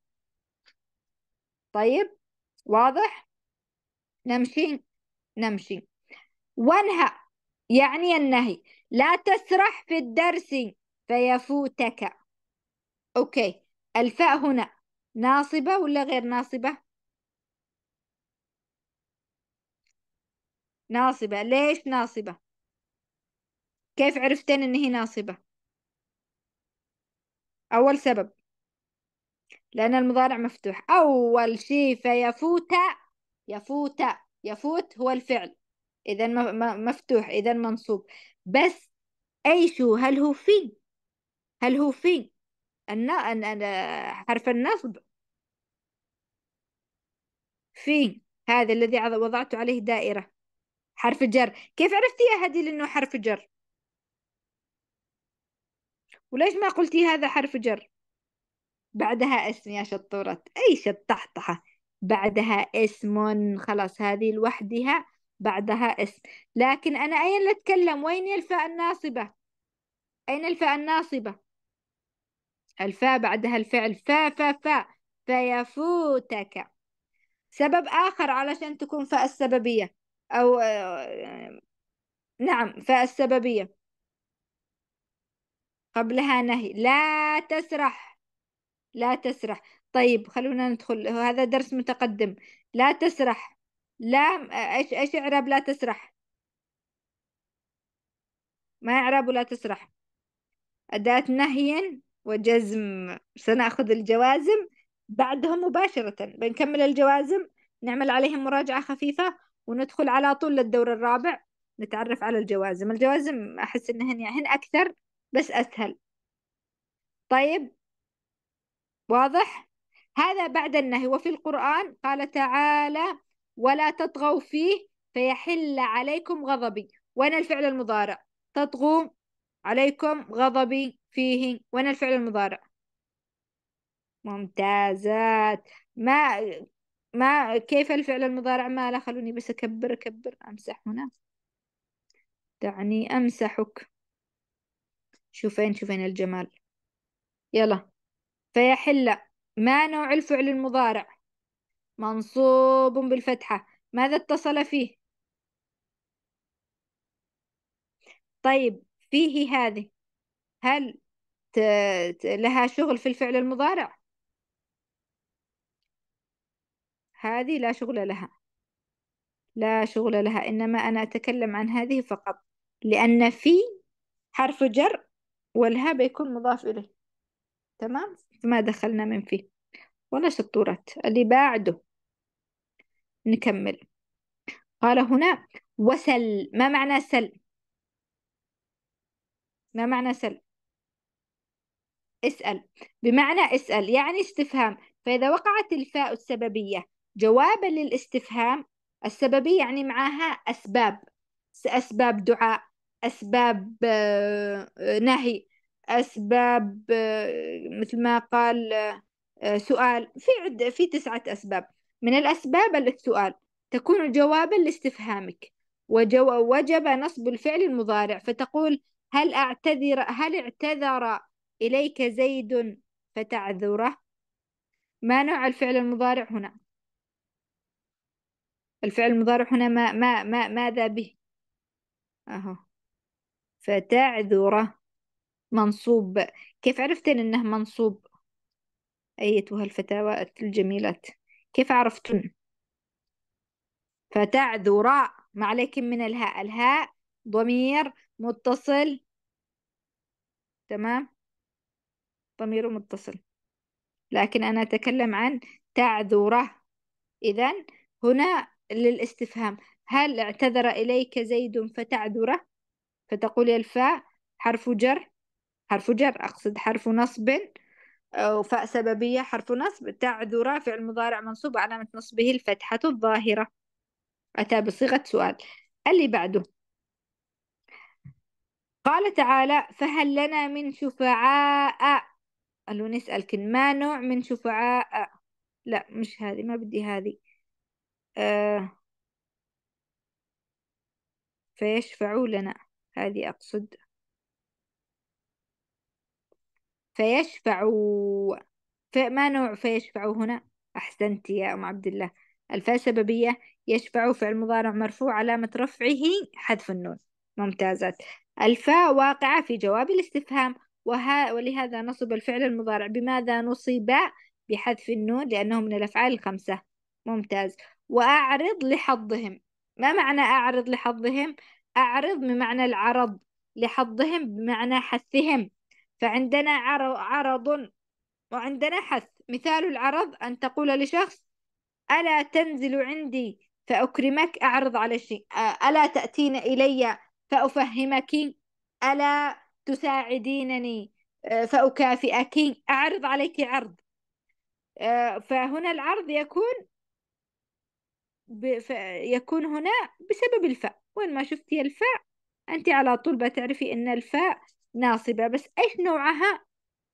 طيب واضح نمشي نمشي وانهى يعني النهي لا تسرح في الدرس فيفوتك أوكي الفاء هنا ناصبة ولا غير ناصبة؟ ناصبة ليش ناصبة؟ كيف عرفتين إن هي ناصبة؟ أول سبب لأن المضارع مفتوح أول شي فيفوت يفوت يفوت هو الفعل إذا مفتوح إذا منصوب بس أي شو هل هو في؟ هل هو في؟ أن أن أن حرف النصب في هذا الذي وضعت عليه دائرة حرف جر كيف عرفتي يا هديل لأنه حرف جر وليش ما قلتي هذا حرف جر بعدها اسم يا شطورة أي شطحطحة بعدها اسم خلاص هذه لوحدها بعدها اسم لكن أنا أين أتكلم وين الفاء الناصبة أين الفاء الناصبة الفاء بعدها الفعل فا فا فا فيفوتك سبب آخر علشان تكون فاء السببية أو آه، نعم فاء السببية قبلها نهي لا تسرح لا تسرح طيب خلونا ندخل هذا درس متقدم لا تسرح لا ايش ايش اعراب لا تسرح ما اعراب لا تسرح أداة نهي وجزم سنأخذ الجوازم بعدهم مباشرة بنكمل الجوازم نعمل عليهم مراجعة خفيفة وندخل على طول للدور الرابع نتعرف على الجوازم الجوازم أحس إنهن يعني أكثر بس أسهل طيب واضح هذا بعد النهي وفي القرآن قال تعالى ولا تطغوا فيه فيحل عليكم غضبي وين الفعل المضارع تطغوا عليكم غضبي فيه وين الفعل المضارع ممتازات ما ما كيف الفعل المضارع ما لا خلوني بس أكبر أكبر أمسح هنا دعني أمسحك شوفين شوفين الجمال يلا فيحل ما نوع الفعل المضارع منصوب بالفتحة ماذا اتصل فيه طيب فيه هذه هل لها شغل في الفعل المضارع هذه لا شغل لها لا شغل لها إنما أنا أتكلم عن هذه فقط لأن في حرف جر والها بيكون مضاف إليه تمام ما دخلنا من فيه ولا شطورات اللي بعده نكمل قال هنا وسل ما معنى سل ما معنى سل اسأل بمعنى اسأل يعني استفهام فإذا وقعت الفاء السببية جوابا للاستفهام السببية يعني معها أسباب أسباب دعاء أسباب آه، نهي أسباب آه، مثل ما قال آه، سؤال في عد في تسعة أسباب من الأسباب السؤال تكون جوابا لاستفهامك وجو وجب نصب الفعل المضارع فتقول هل اعتذر هل اعتذر إليك زيد فتعذره ما نوع الفعل المضارع هنا الفعل المضارع هنا ما ما ما ماذا به أهو فتعذره منصوب كيف عرفتن إنه منصوب أيتها الفتاوى الجميلات كيف عرفتن فتعذرا ما عليك من الهاء الهاء ضمير متصل تمام ضمير متصل لكن أنا أتكلم عن تعذره إذا هنا للاستفهام هل اعتذر إليك زيد فتعذره فتقول يا الفاء حرف جر حرف جر أقصد حرف نصب أو فاء سببية حرف نصب تعذر فعل مضارع منصوب علامة نصبه الفتحة الظاهرة أتى بصيغة سؤال اللي بعده قال تعالى فهل لنا من شفعاء قالوا نسأل كن ما نوع من شفعاء لا مش هذه ما بدي هذه آه، فيشفعوا لنا هذه أقصد فيشفعوا فما نوع فيشفعوا هنا أحسنت يا أم عبد الله الفاء سببية يشفع فعل مضارع مرفوع علامة رفعه حذف النون ممتازات الفاء واقعة في جواب الاستفهام وه... ولهذا نصب الفعل المضارع بماذا نصب بحذف النون لأنه من الأفعال الخمسة ممتاز وأعرض لحظهم ما معنى أعرض لحظهم أعرض بمعنى العرض لحظهم بمعنى حثهم فعندنا عرض وعندنا حث مثال العرض أن تقول لشخص ألا تنزل عندي فأكرمك أعرض على شيء ألا تأتين إلي فأفهمك ألا تساعدينني آه، فأكافئك أعرض عليك عرض آه، فهنا العرض يكون يكون هنا بسبب الفاء وين ما شفتي الفاء أنت على طول بتعرفي أن الفاء ناصبة بس إيش نوعها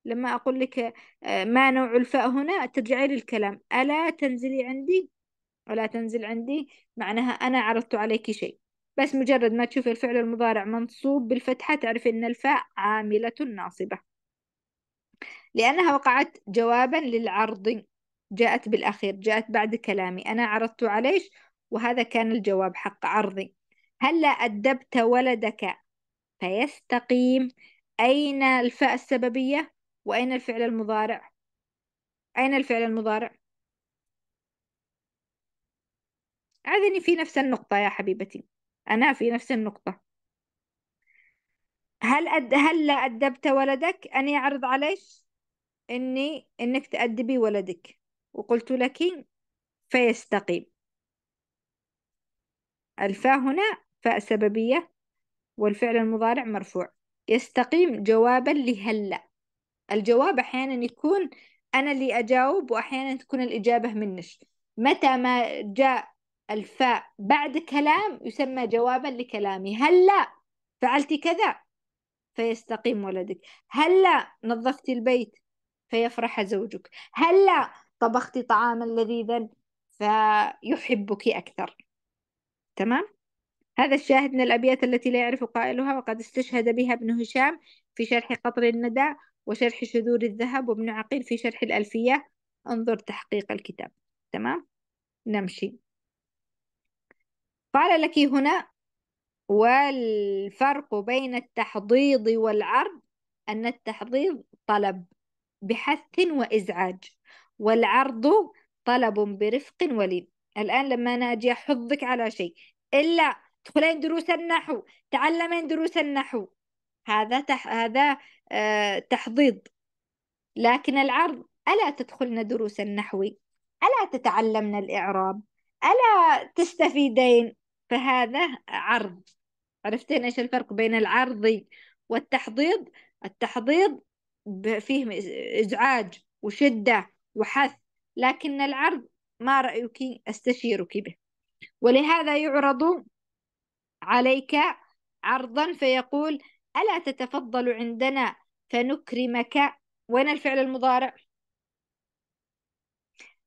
لما أقول لك آه، ما نوع الفاء هنا ترجعي للكلام ألا تنزلي عندي ولا تنزل عندي معناها أنا عرضت عليك شيء بس مجرد ما تشوف الفعل المضارع منصوب بالفتحة تعرف إن الفاء عاملة ناصبة لأنها وقعت جوابا للعرض جاءت بالأخير جاءت بعد كلامي أنا عرضت عليش وهذا كان الجواب حق عرضي هلا أدبت ولدك فيستقيم أين الفاء السببية وأين الفعل المضارع أين الفعل المضارع أعذني في نفس النقطة يا حبيبتي أنا في نفس النقطة هل أد... هل أدبت ولدك أن يعرض عليك إني إنك تأدبي ولدك وقلت لك فيستقيم الفاء هنا فاء سببية والفعل المضارع مرفوع يستقيم جوابا لهلا الجواب أحيانا يكون أنا اللي أجاوب وأحيانا تكون الإجابة منش متى ما جاء الفاء بعد كلام يسمى جوابا لكلامي هل لا فعلت كذا فيستقيم ولدك هل لا نظفت البيت فيفرح زوجك هل لا طبخت طعاما لذيذا فيحبك أكثر تمام هذا الشاهد من الأبيات التي لا يعرف قائلها وقد استشهد بها ابن هشام في شرح قطر الندى وشرح شذور الذهب وابن عقيل في شرح الألفية انظر تحقيق الكتاب تمام نمشي قال لك إيه هنا والفرق بين التحضيض والعرض أن التحضيض طلب بحث وإزعاج والعرض طلب برفق ولين الآن لما أنا أجي أحضك على شيء إلا تدخلين دروس النحو تعلمين دروس النحو هذا تح... هذا آه تحضيض لكن العرض ألا تدخلن دروس النحو ألا تتعلمن الإعراب ألا تستفيدين فهذا عرض عرفتين ايش الفرق بين العرض والتحضيض التحضيض فيه ازعاج وشده وحث لكن العرض ما رايك استشيرك به ولهذا يعرض عليك عرضا فيقول الا تتفضل عندنا فنكرمك وين الفعل المضارع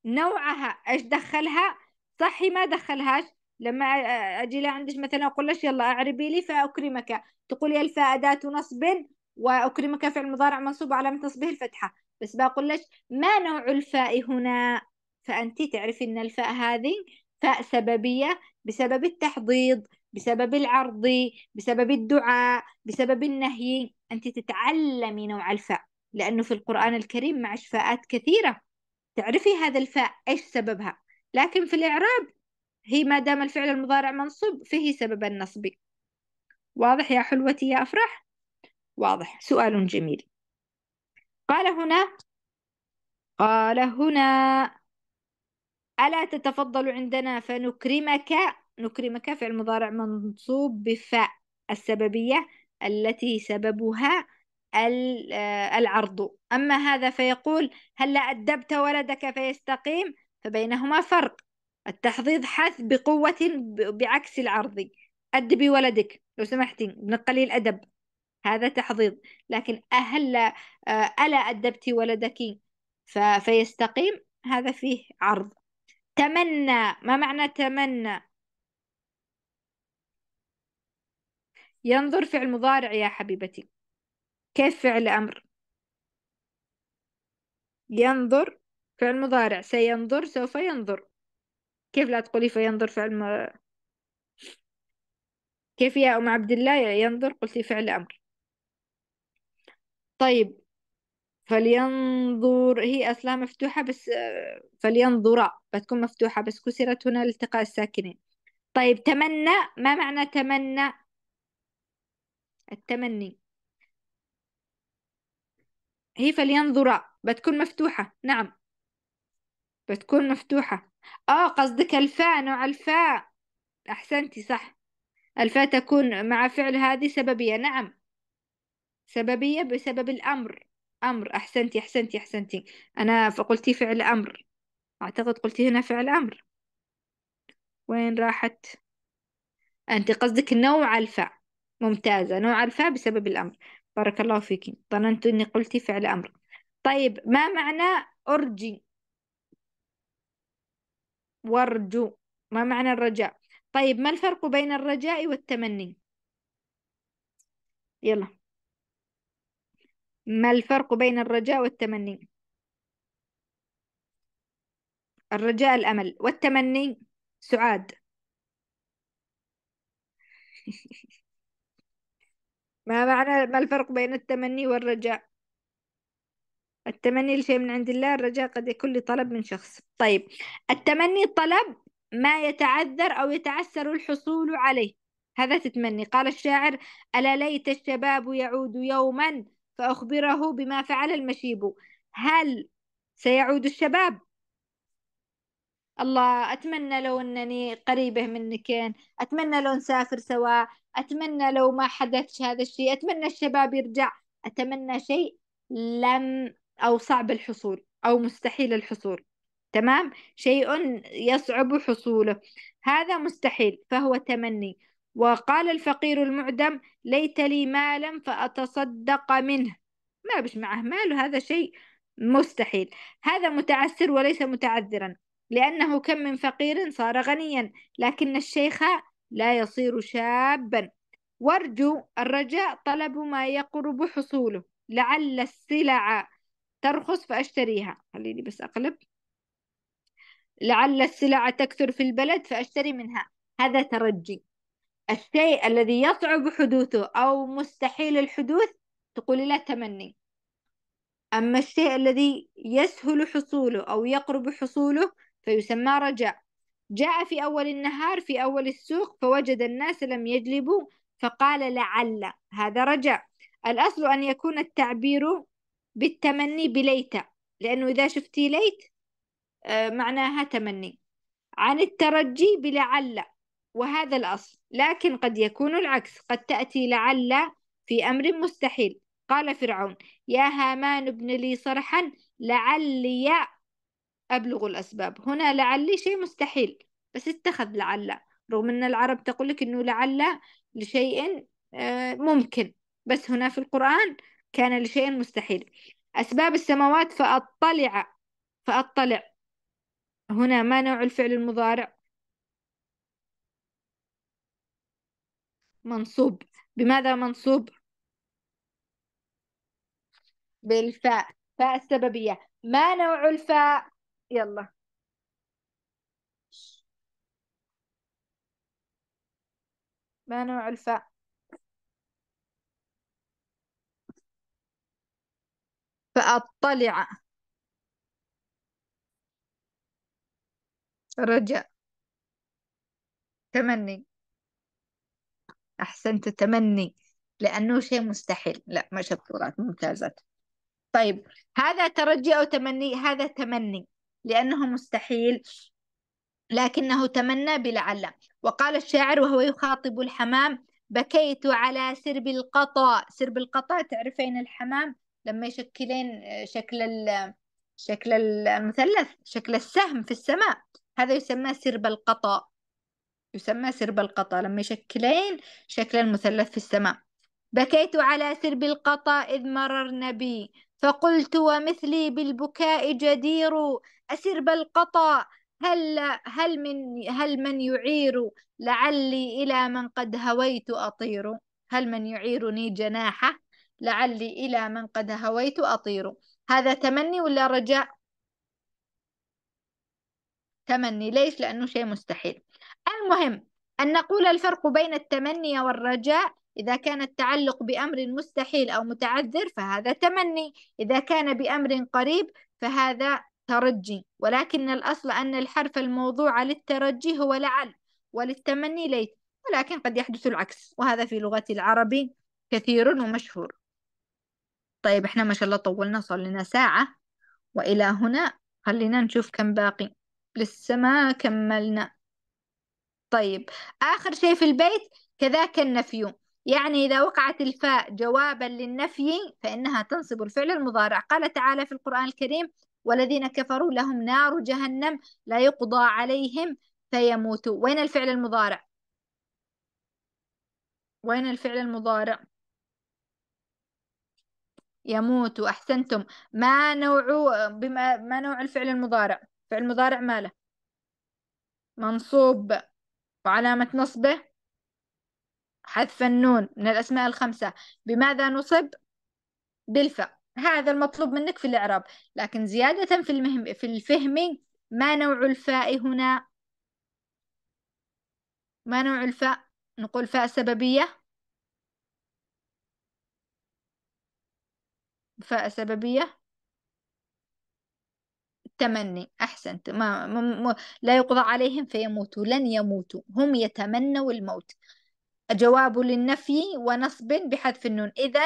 نوعها ايش دخلها صحي ما دخلهاش لما اجي لعندك مثلا اقول لك يلا اعربي لي فاكرمك تقول يا الفاء اداه نصب واكرمك فعل مضارع منصوب علامه نصبه الفتحه بس بقول لك ما نوع الفاء هنا فانت تعرفي ان الفاء هذه فاء سببيه بسبب التحضيض بسبب العرض بسبب الدعاء بسبب النهي انت تتعلمي نوع الفاء لانه في القران الكريم معش فاءات كثيره تعرفي هذا الفاء ايش سببها لكن في الاعراب هي ما دام الفعل المضارع منصوب فيه سبب النصب واضح يا حلوتي يا أفرح واضح سؤال جميل قال هنا قال هنا ألا تتفضل عندنا فنكرمك نكرمك فعل مضارع منصوب بفاء السببية التي سببها العرض أما هذا فيقول هل أدبت ولدك فيستقيم فبينهما فرق التحضيض حث بقوة بعكس العرض أدبي ولدك لو سمحتي من قليل أدب هذا تحضيض لكن أهل آه، ألا أدبتي ولدك فيستقيم هذا فيه عرض تمنى ما معنى تمنى ينظر فعل مضارع يا حبيبتي كيف فعل أمر ينظر فعل مضارع سينظر سوف ينظر كيف لا تقولي فينظر فعل ما كيف يا أم عبد الله ينظر قلتي فعل أمر طيب فلينظر هي أصلا مفتوحة بس آه، فلينظر بتكون مفتوحة بس كسرت هنا لالتقاء الساكنين طيب تمنى ما معنى تمنى التمني هي فلينظر بتكون مفتوحة نعم بتكون مفتوحة اه قصدك الفاء نوع الفاء أحسنتي صح الفاء تكون مع فعل هذه سببية نعم سببية بسبب الأمر أمر أحسنتي أحسنتي أحسنتي أنا فقلتي فعل أمر أعتقد قلتي هنا فعل أمر وين راحت أنت قصدك نوع الفاء ممتازة نوع الفاء بسبب الأمر بارك الله فيك ظننت أني قلتي فعل أمر طيب ما معنى أرجي وارجو ما معنى الرجاء طيب ما الفرق بين الرجاء والتمني يلا ما الفرق بين الرجاء والتمني الرجاء الأمل والتمني سعاد ما معنى ما الفرق بين التمني والرجاء التمني لشيء من عند الله الرجاء قد يكون لطلب من شخص طيب التمني طلب ما يتعذر أو يتعسر الحصول عليه هذا تتمني قال الشاعر ألا ليت الشباب يعود يوما فأخبره بما فعل المشيب هل سيعود الشباب الله أتمنى لو أنني قريبة منكين أتمنى لو نسافر سوا أتمنى لو ما حدثش هذا الشيء أتمنى الشباب يرجع أتمنى شيء لم أو صعب الحصول أو مستحيل الحصول تمام شيء يصعب حصوله هذا مستحيل فهو تمني وقال الفقير المعدم ليت لي مالا فأتصدق منه ما بش معه مال هذا شيء مستحيل هذا متعسر وليس متعذرا لأنه كم من فقير صار غنيا لكن الشيخ لا يصير شابا وارجو الرجاء طلب ما يقرب حصوله لعل السلع ترخص فأشتريها خليني بس أقلب لعل السلع تكثر في البلد فأشتري منها هذا ترجي الشيء الذي يصعب حدوثه أو مستحيل الحدوث تقولي لا تمني أما الشيء الذي يسهل حصوله أو يقرب حصوله فيسمى رجاء جاء في أول النهار في أول السوق فوجد الناس لم يجلبوا فقال لعل هذا رجاء الأصل أن يكون التعبير بالتمني بليت لأنه إذا شفتي ليت آه، معناها تمني عن الترجي بلعل وهذا الأصل لكن قد يكون العكس قد تأتي لعل في أمر مستحيل قال فرعون يا هامان ابن لي صرحا لعلي أبلغ الأسباب هنا لعلي شيء مستحيل بس اتخذ لعل رغم أن العرب تقول لك أنه لعل لشيء آه، ممكن بس هنا في القرآن كان لشيء مستحيل أسباب السماوات فأطلع فأطلع هنا ما نوع الفعل المضارع منصوب بماذا منصوب بالفاء فاء السببية ما نوع الفاء يلا ما نوع الفاء فأطلع رجاء تمني أحسنت تمني لأنه شيء مستحيل لا ما شطورات ممتازات طيب هذا ترجي أو تمني هذا تمني لأنه مستحيل لكنه تمنى بلعل وقال الشاعر وهو يخاطب الحمام بكيت على سرب القطا سرب القطا تعرفين الحمام لما يشكلين شكل شكل المثلث شكل السهم في السماء هذا يسمى سرب القطا يسمى سرب القطا لما يشكلين شكل المثلث في السماء بكيت على سرب القطا إذ مررن بي فقلت ومثلي بالبكاء جدير أسرب القطا هل هل من هل من يعير لعلي إلى من قد هويت أطير هل من يعيرني جناحه لعلي إلى من قد هويت أطير هذا تمني ولا رجاء تمني ليش لأنه شيء مستحيل المهم أن نقول الفرق بين التمني والرجاء إذا كان التعلق بأمر مستحيل أو متعذر فهذا تمني إذا كان بأمر قريب فهذا ترجي ولكن الأصل أن الحرف الموضوع للترجي هو لعل وللتمني ليت ولكن قد يحدث العكس وهذا في لغة العرب كثير ومشهور طيب احنا ما شاء الله طولنا صار لنا ساعة وإلى هنا خلينا نشوف كم باقي لسه ما كملنا طيب آخر شيء في البيت كذاك النفي يعني إذا وقعت الفاء جوابا للنفي فإنها تنصب الفعل المضارع قال تعالى في القرآن الكريم والذين كفروا لهم نار جهنم لا يقضى عليهم فيموتوا وين الفعل المضارع وين الفعل المضارع يموت أحسنتم ما نوع بما ما نوع الفعل المضارع فعل المضارع ماله منصوب وعلامة نصبه حذف النون من الأسماء الخمسة بماذا نصب بالفاء هذا المطلوب منك في الإعراب لكن زيادة في المهم في الفهم ما نوع الفاء هنا ما نوع الفاء نقول فاء سببية فسببية تمني أحسنت ما, م... م... لا يقضى عليهم فيموتوا لن يموتوا هم يتمنوا الموت جواب للنفي ونصب بحذف النون إذا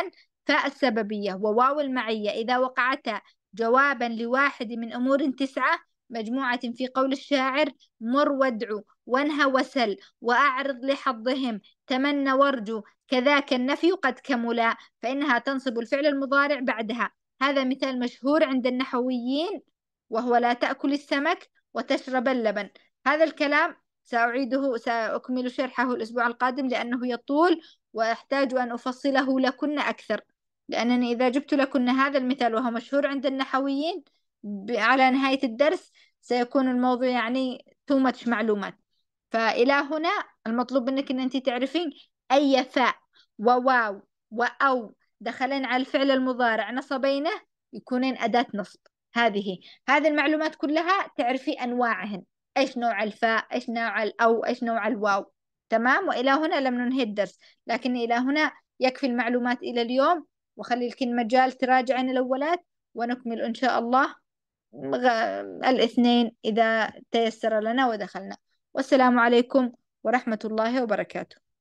فاء السببية وواو المعية إذا وقعتا جوابا لواحد من أمور تسعة مجموعة في قول الشاعر مر وادعو وانهى وسل وأعرض لحظهم تمنى وارجو كذاك النفي قد كملا فإنها تنصب الفعل المضارع بعدها هذا مثال مشهور عند النحويين وهو لا تأكل السمك وتشرب اللبن هذا الكلام سأعيده سأكمل شرحه الأسبوع القادم لأنه يطول وأحتاج أن أفصله لكن أكثر لأنني إذا جبت لكن هذا المثال وهو مشهور عند النحويين على نهاية الدرس سيكون الموضوع يعني تومتش معلومات فإلى هنا المطلوب منك أن أنت تعرفين أي فاء وواو وأو دخلين على الفعل المضارع نصبينه يكونين أداة نصب هذه هذه المعلومات كلها تعرفي أنواعهن إيش نوع الفاء إيش نوع الأو إيش نوع الواو تمام وإلى هنا لم ننهي الدرس لكن إلى هنا يكفي المعلومات إلى اليوم وخلي لكن مجال تراجعين الأولات ونكمل إن شاء الله الاثنين إذا تيسر لنا ودخلنا والسلام عليكم ورحمة الله وبركاته